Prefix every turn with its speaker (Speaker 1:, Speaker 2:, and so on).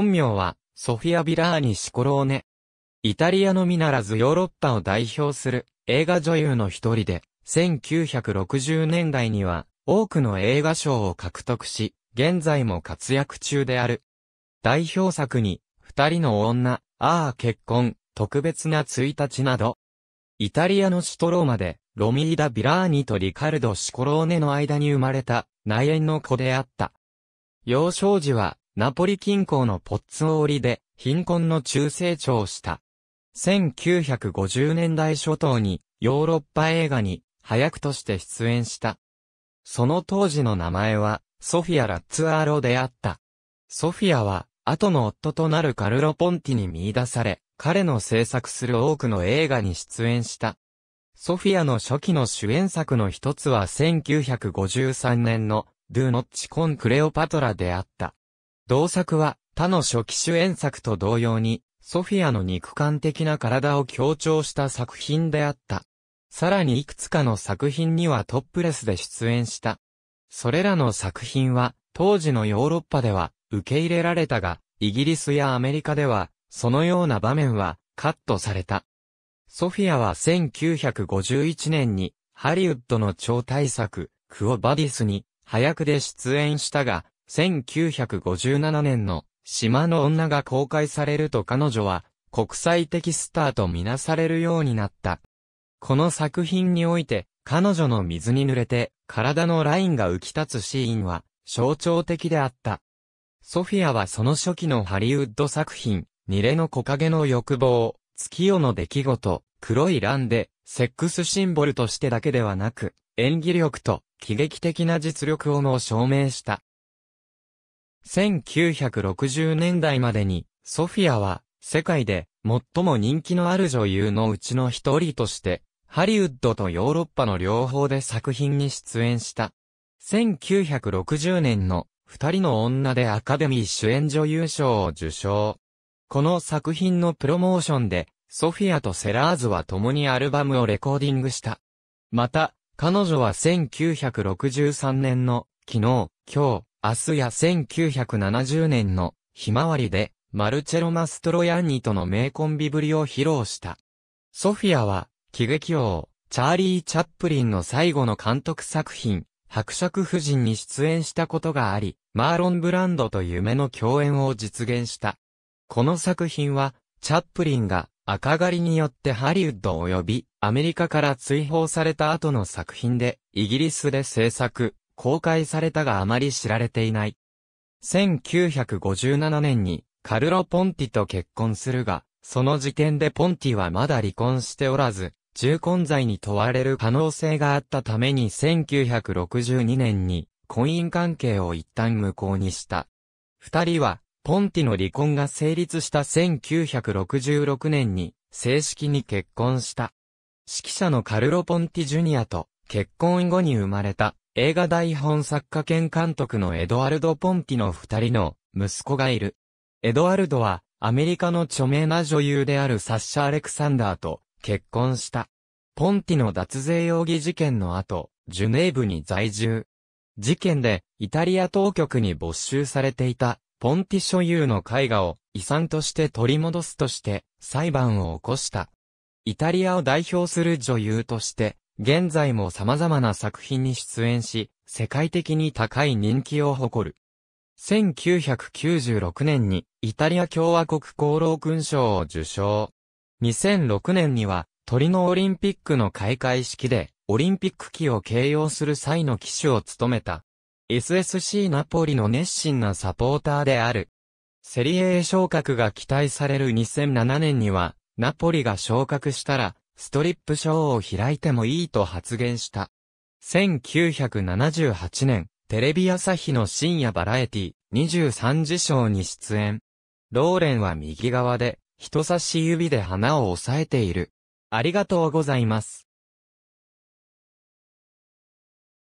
Speaker 1: 本名は、ソフィア・ビラーニ・シコローネ。イタリアのみならずヨーロッパを代表する映画女優の一人で、1960年代には多くの映画賞を獲得し、現在も活躍中である。代表作に、二人の女、ああ結婚、特別な1日など、イタリアの首都ローマで、ロミーダ・ビラーニとリカルド・シコローネの間に生まれた内縁の子であった。幼少時はナポリ近郊のポッツオーリで貧困の中成長した。1950年代初頭にヨーロッパ映画に早くとして出演した。その当時の名前はソフィア・ラッツアーロであった。ソフィアは後の夫となるカルロ・ポンティに見出され、彼の制作する多くの映画に出演した。ソフィアの初期の主演作の一つは1953年のドゥノッチ・コン・クレオパトラであった。同作は他の初期主演作と同様に、ソフィアの肉感的な体を強調した作品であった。さらにいくつかの作品にはトップレスで出演した。それらの作品は、当時のヨーロッパでは受け入れられたが、イギリスやアメリカでは、そのような場面はカットされた。ソフィアは1951年に、ハリウッドの超大作、クオ・バディスに、早くで出演したが、1957年の島の女が公開されると彼女は国際的スターとみなされるようになった。この作品において彼女の水に濡れて体のラインが浮き立つシーンは象徴的であった。ソフィアはその初期のハリウッド作品、ニレの木陰の欲望、月夜の出来事、黒い乱で、セックスシンボルとしてだけではなく、演技力と喜劇的な実力をも証明した。1960年代までに、ソフィアは、世界で、最も人気のある女優のうちの一人として、ハリウッドとヨーロッパの両方で作品に出演した。1960年の、二人の女でアカデミー主演女優賞を受賞。この作品のプロモーションで、ソフィアとセラーズは共にアルバムをレコーディングした。また、彼女は1963年の、昨日、今日、明日や1970年のひまわりでマルチェロ・マストロヤンニとの名コンビぶりを披露した。ソフィアは喜劇王、チャーリー・チャップリンの最後の監督作品、伯爵夫人に出演したことがあり、マーロン・ブランドと夢の共演を実現した。この作品は、チャップリンが赤狩りによってハリウッド及びアメリカから追放された後の作品で、イギリスで制作。公開されたがあまり知られていない。1957年にカルロ・ポンティと結婚するが、その時点でポンティはまだ離婚しておらず、重婚罪に問われる可能性があったために1962年に婚姻関係を一旦無効にした。二人は、ポンティの離婚が成立した1966年に正式に結婚した。指揮者のカルロ・ポンティ・ジュニアと結婚後に生まれた映画台本作家兼監督のエドワルド・ポンティの二人の息子がいる。エドワルドはアメリカの著名な女優であるサッシャ・アレクサンダーと結婚した。ポンティの脱税容疑事件の後、ジュネーブに在住。事件でイタリア当局に没収されていたポンティ所有の絵画を遺産として取り戻すとして裁判を起こした。イタリアを代表する女優として現在も様々な作品に出演し、世界的に高い人気を誇る。1996年にイタリア共和国功労勲章を受賞。2006年にはトリノオリンピックの開会式でオリンピック旗を掲揚する際の旗手を務めた。SSC ナポリの熱心なサポーターである。セリエ A 昇格が期待される2007年には、ナポリが昇格したら、ストリップショーを開いてもいいと発言した。1978年、テレビ朝日の深夜バラエティ23時賞に出演。ローレンは右側で、人差し指で花を押さえている。ありがとうございます。